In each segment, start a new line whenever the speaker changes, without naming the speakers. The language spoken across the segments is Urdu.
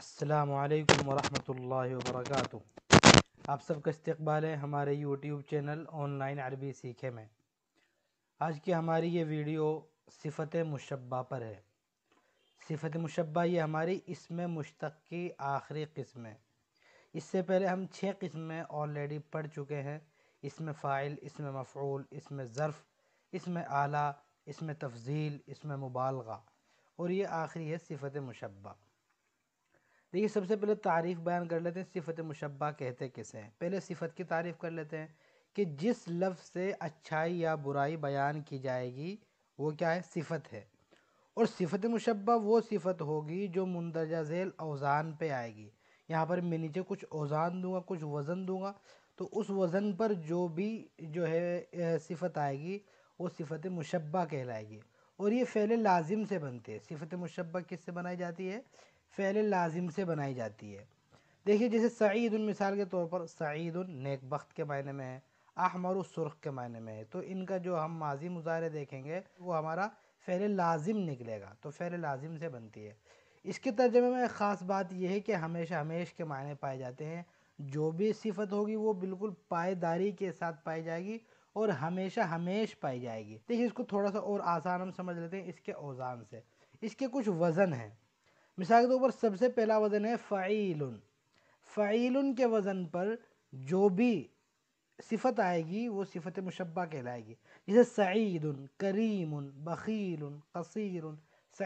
السلام علیکم ورحمۃ اللہ وبرکاتہ آپ سب کا استقبال ہے ہمارے یوٹیوب چینل آن لائن عربی سیکھے میں آج کی ہماری یہ ویڈیو صفت مشبہ پر ہے صفت مشبہ یہ ہماری اس میں کی آخری قسم ہے اس سے پہلے ہم چھ قسمیں آلریڈی پڑھ چکے ہیں اس میں فائل اس میں مفعول اس میں ظرف اس میں اعلیٰ اس میں تفضیل اس میں مبالغہ اور یہ آخری ہے صفت مشبہ دیکھیں سب سے پہلے تعریف بیان کر لیتے ہیں صفت مشبہ کہتے کسے ہیں پہلے صفت کی تعریف کر لیتے ہیں کہ جس لفظ سے اچھائی یا برائی بیان کی جائے گی وہ کیا ہے صفت ہے اور صفت مشبہ وہ صفت ہوگی جو مندرجہ ذیل اوزان پہ آئے گی یہاں پر میں نیچے کچھ اوزان دوں گا کچھ وزن دوں گا تو اس وزن پر جو بھی جو ہے صفت آئے گی وہ صفت مشبہ کہلائے گی اور یہ فعل لازم سے بنتے ہیں صفت مشبہ کس سے بنائی جاتی ہے فعل لازم سے بنائی جاتی ہے دیکھیے جیسے سعید مثال کے طور پر سعید نیک بخت کے معنی میں ہے احمر سرخ کے معنی میں ہے تو ان کا جو ہم ماضی مظاہرے دیکھیں گے وہ ہمارا فعل لازم نکلے گا تو فعل لازم سے بنتی ہے اس کے ترجمے میں خاص بات یہ ہے کہ ہمیشہ ہمیش کے معنی پائے جاتے ہیں جو بھی صفت ہوگی وہ بالکل پائیداری کے ساتھ پائی جائے گی اور ہمیشہ ہمیش پائی جائے گی دیکھیے اس کو تھوڑا سا اور آسان ہم سمجھ لیتے ہیں اس کے اوزان سے اس کے کچھ وزن ہیں مثال کے طور پر سب سے پہلا وزن ہے فعیل فعیل کے وزن پر جو بھی صفت آئے گی وہ صفت مشبہ کہلائے گی جیسے سعید کریم بخیل قصیر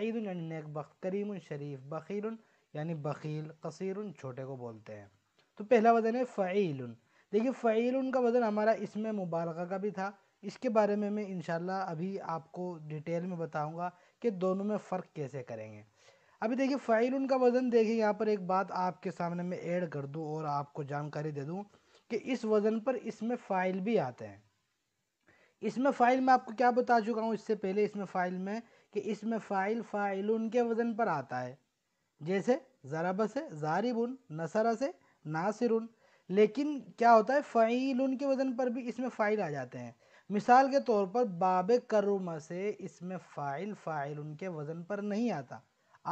یعنی نیک بخت کریم شریف بخیل یعنی بخیل قصیرن چھوٹے کو بولتے ہیں تو پہلا وزن ہے فعیل دیکھیے فعیل کا وزن ہمارا اس میں مبالغہ کا بھی تھا اس کے بارے میں میں انشاءاللہ ابھی آپ کو ڈیٹیل میں بتاؤں گا کہ دونوں میں فرق کیسے کریں گے ابھی دیکھیے فائل ان کا وزن دیکھیے یہاں پر ایک بات آپ کے سامنے میں ایڈ کر دوں اور آپ کو جانکاری دے دوں کہ اس وزن پر اس میں فائل بھی آتے ہیں اس میں فائل میں آپ کو کیا بتا چکا ہوں اس سے پہلے اس میں فائل میں کہ اس میں فائل فائل ان کے وزن پر آتا ہے جیسے ضرب سے ضارب ان نثر سے ناصر ان لیکن کیا ہوتا ہے فائل ان کے وزن پر بھی اس میں فائل آ جاتے ہیں مثال کے طور پر باب کرم سے اس میں فائل فائل ان کے وزن پر نہیں آتا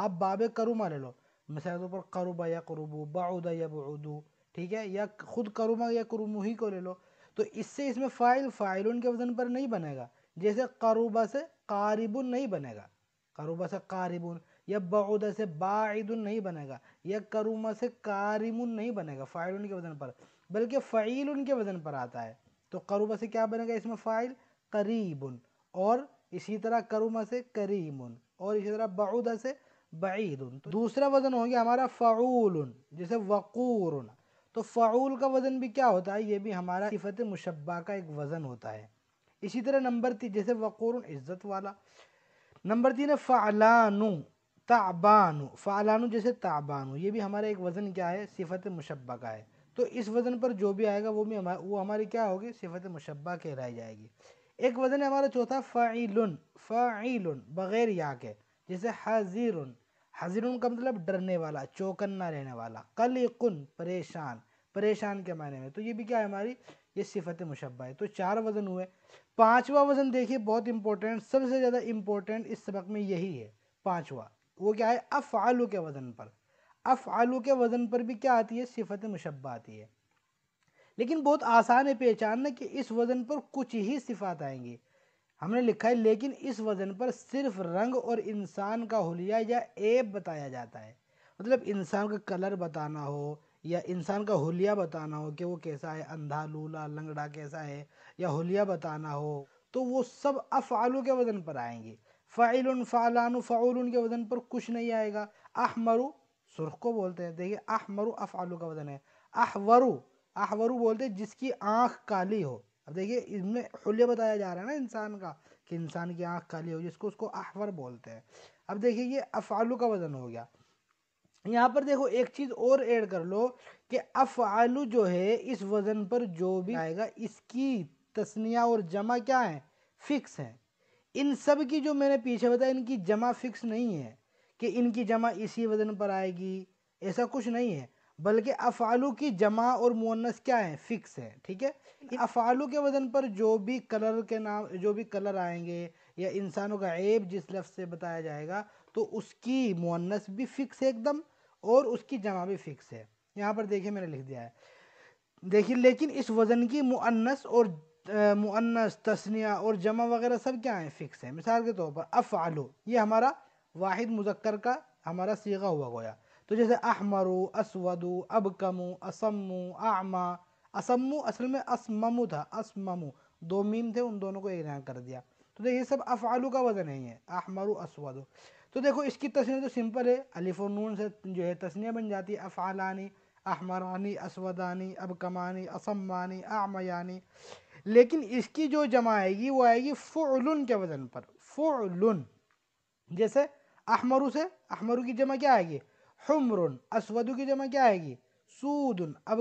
آپ باب کروما لے لو مثال طور پر قربہ یا قربو بعودا یا بعودو ٹھیک ہے یا خود کروما یا کرومو ہی کو لے لو تو اس سے اس میں فائل فائلون کے وزن پر نہیں بنے گا جیسے قربہ سے قاربن نہیں بنے گا قربہ سے قاربن یا بعودا سے باعد نہیں بنے گا یا کروما سے کارم نہیں بنے گا فائلون کے وزن پر بلکہ فعیل ان کے وزن پر آتا ہے تو قروبہ سے کیا بنے گا اس میں فائل قریب اور اسی طرح کروما سے کریم اور اسی طرح بعودا سے بعید دوسرا وزن ہو گیا ہمارا فعول جیسے وقور تو فعول کا وزن بھی کیا ہوتا ہے یہ بھی ہمارا صفت مشبہ کا ایک وزن ہوتا ہے اسی طرح نمبر تین جیسے وقور عزت والا نمبر تین ہے فعلان تعبان فعلان جیسے تعبان یہ بھی ہمارا ایک وزن کیا ہے صفت مشبہ کا ہے تو اس وزن پر جو بھی آئے گا وہ بھی ہمارا وہ ہماری کیا ہوگی صفت مشبہ کے جائے گی ایک وزن ہے ہمارا چوتھا فعیل فعیل بغیر یا کے جیسے حاضر حضرون کا مطلب ڈرنے والا چوکن نہ رہنے والا قلقن پریشان پریشان کے معنی میں تو یہ بھی کیا ہے ہماری یہ صفت مشبہ ہے تو چار وزن ہوئے پانچواں وزن دیکھیے بہت امپورٹنٹ سب سے زیادہ امپورٹنٹ اس سبق میں یہی ہے پانچواں وہ کیا ہے اف آلو کے وزن پر اف آلو کے وزن پر بھی کیا آتی ہے صفت مشبہ آتی ہے لیکن بہت آسان ہے پہچاننا کہ اس وزن پر کچھ ہی صفات آئیں گی ہم نے لکھا ہے لیکن اس وزن پر صرف رنگ اور انسان کا حلیہ یا عیب بتایا جاتا ہے مطلب انسان کا کلر بتانا ہو یا انسان کا حلیہ بتانا ہو کہ وہ کیسا ہے اندھا لولا لنگڑا کیسا ہے یا حلیہ بتانا ہو تو وہ سب افعالو کے وزن پر آئیں گے فعل فعلان فعول کے وزن پر کچھ نہیں آئے گا احمرو سرخ کو بولتے ہیں دیکھیے احمرو افعالو کا وزن ہے احورو احورو بولتے ہیں جس کی آنکھ کالی ہو اب دیکھیے اس میں حلیہ بتایا جا رہا ہے نا انسان کا کہ انسان کی آنکھ کالی ہو جس کو اس کو احور بولتے ہیں اب دیکھیے یہ افعالو کا وزن ہو گیا یہاں پر دیکھو ایک چیز اور ایڈ کر لو کہ افعالو جو ہے اس وزن پر جو بھی آئے گا اس کی تسنیہ اور جمع کیا ہیں فکس ہیں ان سب کی جو میں نے پیچھے بتایا ان کی جمع فکس نہیں ہے کہ ان کی جمع اسی وزن پر آئے گی ایسا کچھ نہیں ہے بلکہ افعالو کی جمع اور مونس کیا ہے فکس ہے ٹھیک ہے افعالو کے وزن پر جو بھی کلر کے نام جو بھی کلر آئیں گے یا انسانوں کا عیب جس لفظ سے بتایا جائے گا تو اس کی مونس بھی فکس ہے ایک دم اور اس کی جمع بھی فکس ہے یہاں پر دیکھیں میں نے لکھ دیا ہے دیکھیے لیکن اس وزن کی مونس اور مونس تسنیہ اور جمع وغیرہ سب کیا ہیں فکس ہیں مثال کے طور پر افعالو یہ ہمارا واحد مذکر کا ہمارا سیغہ ہوا گویا تو جیسے احمرو اسودو ابکمو اسمو اعما اسمو اصل میں اسممو تھا اسممو دو میم تھے ان دونوں کو ایران کر دیا تو یہ سب افعالو کا وزن ہے احمرو اسودو تو دیکھو اس کی تصنیہ تو سمپل ہے و نون سے جو ہے تصنیہ بن جاتی ہے افعالانی احمرانی اسودانی ابکمانی اسمانی اعمیانی لیکن اس کی جو جمع آئے گی وہ آئے گی فعلن کے وزن پر فعلن جیسے احمرو سے احمرو کی جمع کیا آئے گی اسود کی جمع کیا آئے گی سود اب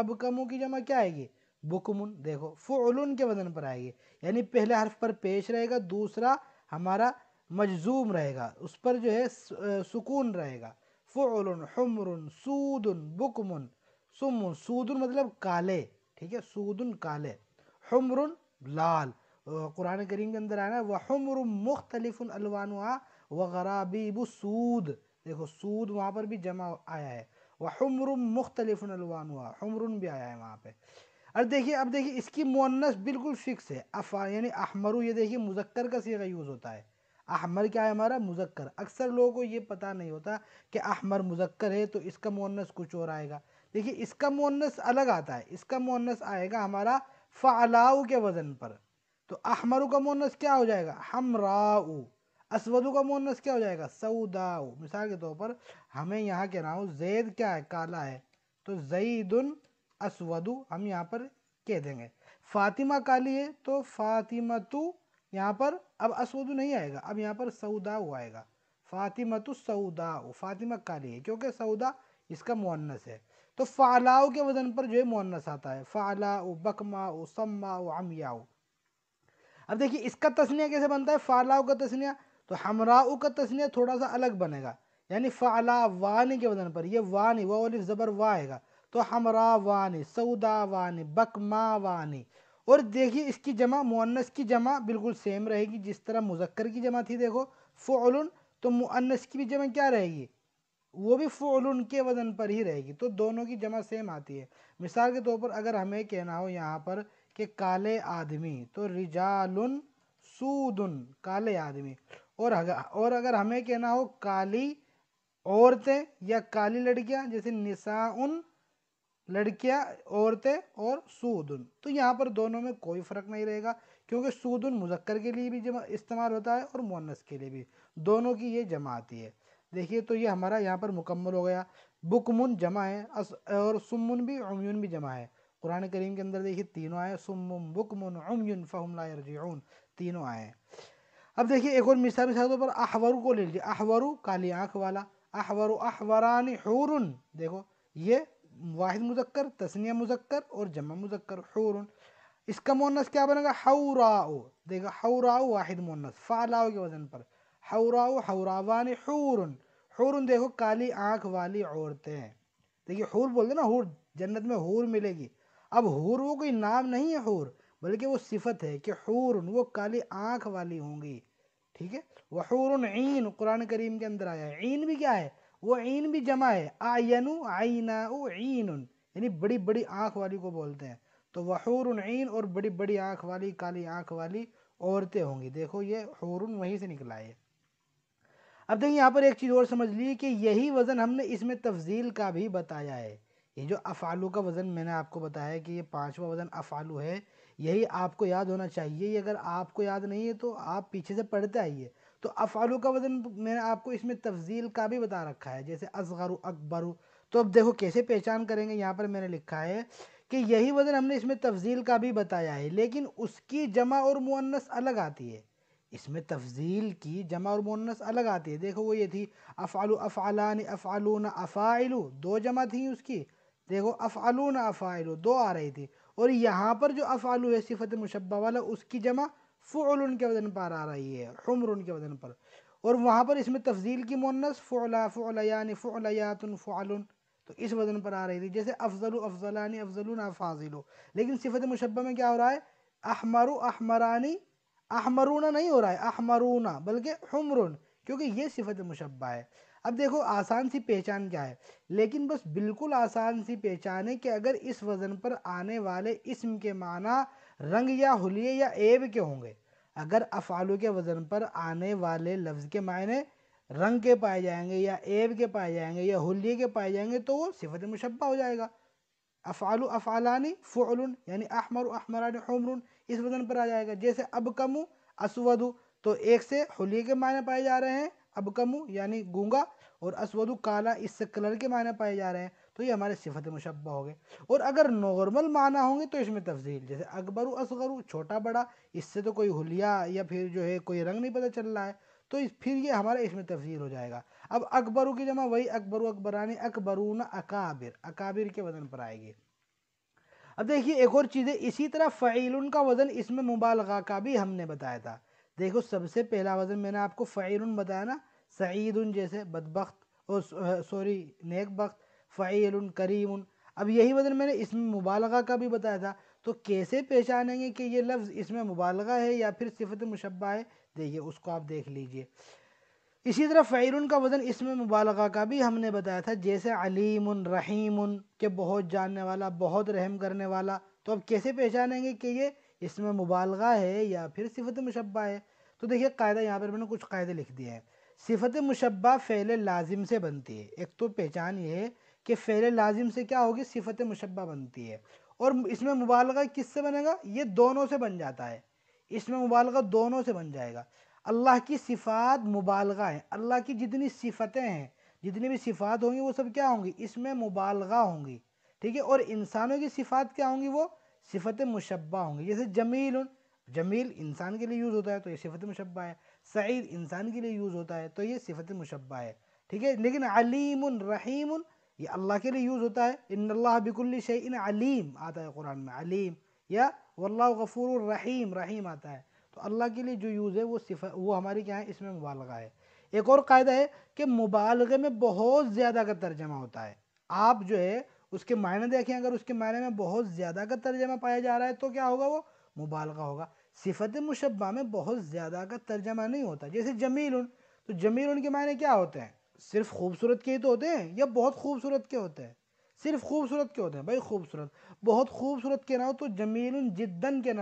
ابکموں کی جمع کیا آئے گی بکمن دیکھو فعلن کے وزن پر آئے گی یعنی پہلے حرف پر پیش رہے گا دوسرا ہمارا مجزوم رہے گا اس پر جو ہے سکون رہے گا فعل سود بکمن سمن سود مطلب کالے ٹھیک ہے سودن کالے لال قرآن کریم کے اندر آنا ہے حمر مختلف سود دیکھو سود وہاں پر بھی جمع آیا ہے وہ مختلف الوان ہوا ہمر بھی آیا ہے وہاں پہ اور دیکھیے اب دیکھیے اس کی مونس بالکل فکس ہے افا یعنی احمرو یہ دیکھیے مذکر کا سیغہ یوز ہوتا ہے احمر کیا ہے ہمارا مذکر اکثر لوگوں کو یہ پتہ نہیں ہوتا کہ احمر مذکر ہے تو اس کا مونس کچھ اور آئے گا دیکھیے اس کا مونس الگ آتا ہے اس کا مونس آئے گا ہمارا فعلاؤ کے وزن پر تو احمرو کا مونس کیا ہو جائے گا ہمراؤ اسودو کا مونس کیا ہو جائے گا سعودا مثال کے طور پر ہمیں یہاں کہہ رہا ہو زید کیا ہے کالا ہے تو ہم یہاں پر کہہ دیں گے فاطمہ کالی ہے تو فاطمہ تو یہاں یہاں پر پر اب اب نہیں آئے آئے گا گا فاطمہ تو سعودا فاطمہ کالی ہے کیونکہ سعودا اس کا مونس ہے تو فعلاؤ کے وزن پر جو ہے مونس آتا ہے فالا او بکما سماؤ امیاؤ اب دیکھیے اس کا تسنیہ کیسے بنتا ہے فعلاؤ کا تسنیہ تو ہمراؤ کا تسنیہ تھوڑا سا الگ بنے گا یعنی فعلا وانی کے وزن پر یہ وانی وہ زبر وا آئے گا تو ہمرا وانی سودا وانی بکما وانی اور دیکھیے اس کی جمع معنس کی جمع بالکل سیم رہے گی جس طرح مذکر کی جمع تھی دیکھو فعلن تو معنس کی بھی جمع کیا رہے گی وہ بھی فعلن کے وزن پر ہی رہے گی تو دونوں کی جمع سیم آتی ہے مثال کے طور پر اگر ہمیں کہنا ہو یہاں پر کہ کالے آدمی تو رجالن سودن کالے آدمی اور اگر ہمیں کہنا ہو کالی عورتیں یا کالی لڑکیاں جیسے نسا لڑکیاں عورتیں اور سودن تو یہاں پر دونوں میں کوئی فرق نہیں رہے گا کیونکہ سودن مذکر کے لیے بھی استعمال ہوتا ہے اور مونس کے لیے بھی دونوں کی یہ جمع آتی ہے دیکھیے تو یہ ہمارا یہاں پر مکمل ہو گیا بکمن جمع ہے اور سمن بھی عمیون بھی جمع ہے قرآن کریم کے اندر دیکھیے تینوں آئے بکمن عمیون فہم لا یرجعون تینوں آئے ہیں اب دیکھیے ایک اور مثال پر احورو کو لے لیجیے احورو کالی آنکھ والا احورو احوران حورن دیکھو یہ واحد مذکر تسنیہ مذکر اور جمع مذکر حورن اس کا مونس کیا بنے گا حوراؤ دیکھو حوراؤ واحد مونس فعلاؤ کے وزن پر حوراؤ حوراوان حورن حورن دیکھو کالی آنکھ والی عورتیں دیکھیے حور بول دے نا حور جنت میں حور ملے گی اب حور وہ کوئی نام نہیں ہے حور بلکہ وہ صفت ہے کہ حور وہ کالی آنکھ والی ہوں گی ٹھیک ہے وحور عین قرآن کریم کے اندر آیا ہے عین بھی کیا ہے وہ عین بھی جمع ہے آئین عین عین یعنی بڑی بڑی آنکھ والی کو بولتے ہیں تو وحور عین اور بڑی بڑی آنکھ والی کالی آنکھ والی عورتیں ہوں گی دیکھو یہ حورن وہیں سے نکلا ہے اب دیکھیں یہاں پر ایک چیز اور سمجھ لیے کہ یہی وزن ہم نے اس میں تفضیل کا بھی بتایا ہے یہ جو افعالو کا وزن میں نے آپ کو بتایا کہ یہ پانچواں وزن افعالو ہے یہی آپ کو یاد ہونا چاہیے یہ اگر آپ کو یاد نہیں ہے تو آپ پیچھے سے پڑھتے آئیے تو افعالو کا وزن میں نے آپ کو اس میں تفضیل کا بھی بتا رکھا ہے جیسے اصغر اکبر تو اب دیکھو کیسے پہچان کریں گے یہاں پر میں نے لکھا ہے کہ یہی وزن ہم نے اس میں تفضیل کا بھی بتایا ہے لیکن اس کی جمع اور مونس الگ آتی ہے اس میں تفضیل کی جمع اور مونس الگ آتی ہے دیکھو وہ یہ تھی افعالو افعالان افعلون افعالو دو جمع تھی اس کی دیکھو افعلون افعلو دو آ رہی تھی اور یہاں پر جو افعلو ہے صفت مشبہ والا اس کی جمع فعلون کے وزن پر آ رہی ہے کے وزن پر اور وہاں پر اس میں تفضیل کی مونس فعلا فعلا یاتن فعلن تو اس وزن پر آ رہی تھی جیسے افضل افضلانی افضلون افاضلو لیکن صفت مشبہ میں کیا ہو رہا ہے احمر احمرانی احمرونہ نہیں ہو رہا ہے احمرونہ بلکہ حمرن کیونکہ یہ صفت مشبہ ہے اب دیکھو آسان سی پہچان کیا ہے لیکن بس بالکل آسان سی پہچان ہے کہ اگر اس وزن پر آنے والے اسم کے معنی رنگ یا حلیے یا عیب کے ہوں گے اگر افعالو کے وزن پر آنے والے لفظ کے معنی رنگ کے پائے جائیں گے یا عیب کے پائے جائیں گے یا حلیے کے پائے جائیں گے تو وہ صفت مشبہ ہو جائے گا افعال افعالانی فعلن یعنی احمر احمران حمرن اس وزن پر آ جائے گا جیسے اب کم اسودو اسود تو ایک سے حلیے کے معنی پائے جا رہے ہیں ابکمو یعنی گونگا اور اسودو کالا اس سے کلر کے معنی پائے جا رہے ہیں تو یہ ہمارے صفت مشبہ ہوگئے اور اگر نورمل معنی ہوں گے تو اس میں تفضیل جیسے اکبرو اصغرو چھوٹا بڑا اس سے تو کوئی ہلیا یا پھر جو ہے کوئی رنگ نہیں پتہ چل رہا ہے تو پھر یہ ہمارا اس میں تفضیل ہو جائے گا اب اکبرو کی جمع وہی اکبرو اکبرانی اکبرون اکابر اکابر کے وزن پر آئے گی اب دیکھیں ایک اور چیز ہے اسی طرح فعیلن کا وزن اس میں مبالغہ کا بھی ہم نے بتایا تھا دیکھو سب سے پہلا وزن میں نے آپ کو فعیلن بتایا نا سعید ان جیسے بدبخت اور سوری نیک بخت فعیل کریم ان اب یہی وزن میں نے اسم مبالغہ کا بھی بتایا تھا تو کیسے پہچانیں گے کہ یہ لفظ اس میں مبالغہ ہے یا پھر صفت مشبہ ہے دیکھیے اس کو آپ دیکھ لیجئے اسی طرح فعیل ان کا وزن اسم مبالغہ کا بھی ہم نے بتایا تھا جیسے علیم رحیم ان کہ بہت جاننے والا بہت رحم کرنے والا تو اب کیسے پہچانیں گے کہ یہ اس میں مبالغہ ہے یا پھر صفت مشبہ ہے تو دیکھیے قاعدہ یہاں پر میں نے کچھ قاعدے لکھ دیے ہیں صفت مشبہ فعل لازم سے بنتی ہے ایک تو پہچان یہ ہے کہ فعل لازم سے کیا ہوگی صفت مشبہ بنتی ہے اور اس میں مبالغہ کس سے بنے گا یہ دونوں سے بن جاتا ہے اس میں مبالغہ دونوں سے بن جائے گا اللہ کی صفات مبالغہ ہیں اللہ کی جتنی صفتیں ہیں جتنی بھی صفات ہوں گی وہ سب کیا ہوں گی اس میں مبالغہ ہوں گی ٹھیک ہے اور انسانوں کی صفات کیا ہوں گی وہ صفت مشبہ ہوں گی جیسے جمیل جمیل انسان کے لیے یوز ہوتا ہے تو یہ صفت مشبہ ہے سعید انسان کے لیے یوز ہوتا ہے تو یہ صفت مشبہ ہے ٹھیک ہے لیکن علیم رحیم یہ اللہ کے لیے یوز ہوتا ہے ان اللہ بکل شعین علیم آتا ہے قرآن میں علیم یا واللہ غفور الرحیم رحیم آتا ہے تو اللہ کے لیے جو یوز ہے وہ ہماری کیا ہے اس میں مبالغہ ہے ایک اور قاعدہ ہے کہ مبالغے میں بہت زیادہ کا ترجمہ ہوتا ہے آپ جو ہے اس کے معنی دیکھیں اگر اس کے معنی میں بہت زیادہ کا ترجمہ پایا جا رہا ہے تو کیا ہوگا وہ مبالغہ ہوگا صفت مشبہ میں بہت زیادہ کا ترجمہ نہیں ہوتا جیسے جمیل ان تو جمیل ان کے معنی کیا ہوتے ہیں صرف خوبصورت کے ہی تو ہوتے ہیں یا بہت خوبصورت کے ہوتے ہیں صرف خوبصورت کے ہوتے ہیں بھائی خوبصورت بہت خوبصورت کے نہ ہو تو جمیل جدن کے نہ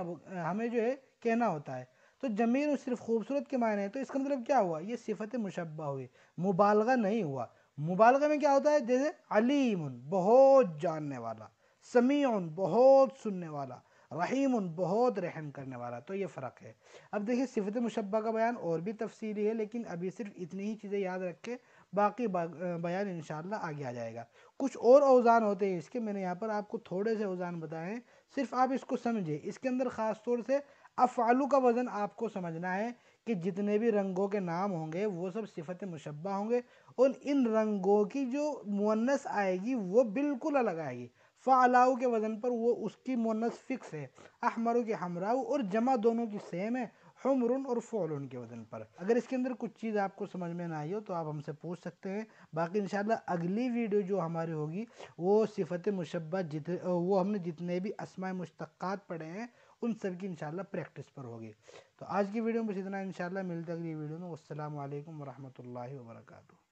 ہمیں جو ہے کہنا ہوتا ہے تو جمیل ان صرف خوبصورت کے معنی ہے تو اس کا مطلب کیا ہوا یہ صفت مشبہ ہوئی مبالغہ نہیں ہوا مبالغہ میں کیا ہوتا ہے جیسے علیم بہت جاننے والا سمیع ان بہت سننے والا رحیم بہت رحم کرنے والا تو یہ فرق ہے اب دیکھیے صفت مشبہ کا بیان اور بھی تفصیلی ہے لیکن ابھی صرف اتنی ہی چیزیں یاد رکھ کے باقی بیان انشاءاللہ آگے آ جائے گا کچھ اور اوزان ہوتے ہیں اس کے میں نے یہاں پر آپ کو تھوڑے سے اوزان بتائے ہیں صرف آپ اس کو سمجھیں اس کے اندر خاص طور سے افعالو کا وزن آپ کو سمجھنا ہے کہ جتنے بھی رنگوں کے نام ہوں گے وہ سب صفت مشبہ ہوں گے اور ان رنگوں کی جو مونس آئے گی وہ بالکل الگ آئے گی فعلاؤ کے وزن پر وہ اس کی مونس فکس ہے احمرو کے ہمراؤ اور جمع دونوں کی سیم ہے حمرن اور فعلن کے وزن پر اگر اس کے اندر کچھ چیز آپ کو سمجھ میں نہ آئی ہو تو آپ ہم سے پوچھ سکتے ہیں باقی انشاءاللہ اگلی ویڈیو جو ہماری ہوگی وہ صفت مشبہ جت وہ ہم نے جتنے بھی اسماع مشتقات پڑھے ہیں ان سب کی انشاءاللہ پریکٹس پر ہوگی تو آج کی ویڈیو میں بس اتنا انشاءاللہ ملتے اگلی ویڈیو میں السلام علیکم ورحمۃ اللہ وبرکاتہ